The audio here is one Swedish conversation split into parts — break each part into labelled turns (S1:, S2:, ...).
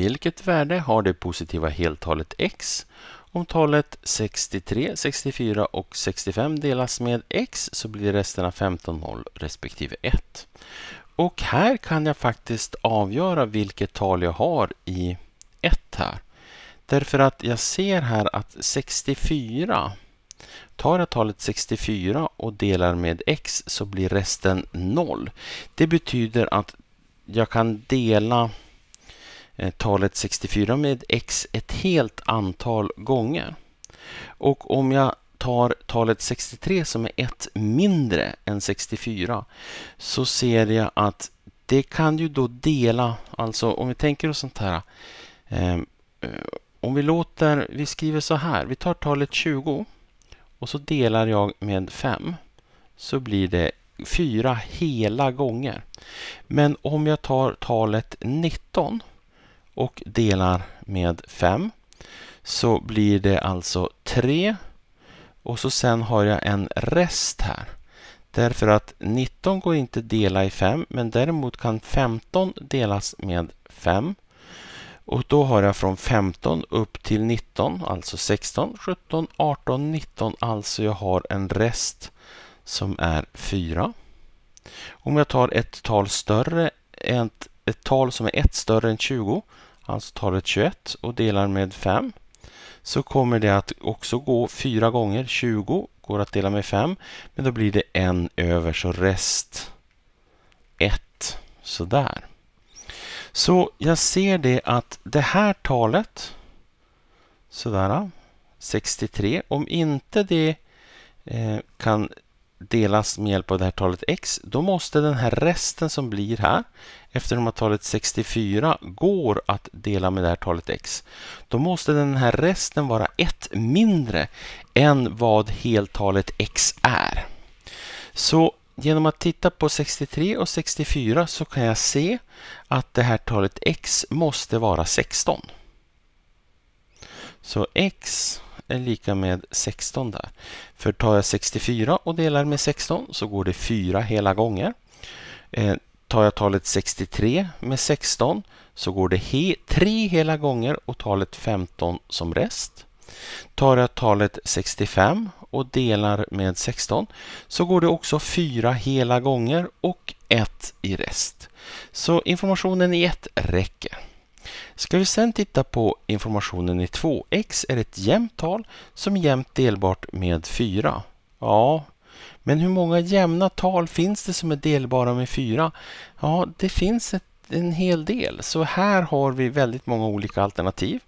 S1: Vilket värde har det positiva heltalet x om talet 63, 64 och 65 delas med x så blir resten av 15, 0 respektive 1. Och här kan jag faktiskt avgöra vilket tal jag har i 1 här. Därför att jag ser här att 64, tar jag talet 64 och delar med x så blir resten 0. Det betyder att jag kan dela Eh, talet 64 med x ett helt antal gånger. Och om jag tar talet 63 som är ett mindre än 64 så ser jag att det kan ju då dela, alltså om vi tänker oss sånt här. Eh, eh, om vi låter, vi skriver så här, vi tar talet 20 och så delar jag med 5 så blir det 4 hela gånger. Men om jag tar talet 19 och delar med 5 så blir det alltså 3 och så sen har jag en rest här. Därför att 19 går inte dela i 5 men däremot kan 15 delas med 5. Och då har jag från 15 upp till 19, alltså 16, 17, 18, 19. Alltså jag har en rest som är 4. Om jag tar ett tal större, ett ett tal som är ett större än 20, alltså talet 21 och delar med 5 så kommer det att också gå fyra gånger 20 går att dela med 5 men då blir det en över så rest 1 sådär. Så jag ser det att det här talet sådär 63 om inte det eh, kan delas med hjälp av det här talet x, då måste den här resten som blir här, eftersom att talet 64 går att dela med det här talet x, då måste den här resten vara 1 mindre än vad heltalet x är. Så genom att titta på 63 och 64 så kan jag se att det här talet x måste vara 16. Så x är lika med 16 där. För tar jag 64 och delar med 16 så går det 4 hela gånger. Eh, tar jag talet 63 med 16 så går det 3 hela gånger och talet 15 som rest. Tar jag talet 65 och delar med 16 så går det också 4 hela gånger och 1 i rest. Så informationen i 1 räcker. Ska vi sedan titta på informationen i 2x är ett jämnt tal som är jämnt delbart med 4. Ja, men hur många jämna tal finns det som är delbara med 4? Ja, det finns ett, en hel del. Så här har vi väldigt många olika alternativ.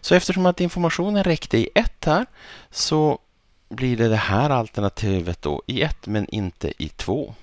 S1: Så eftersom att informationen räckte i 1 här så blir det det här alternativet då i 1 men inte i 2.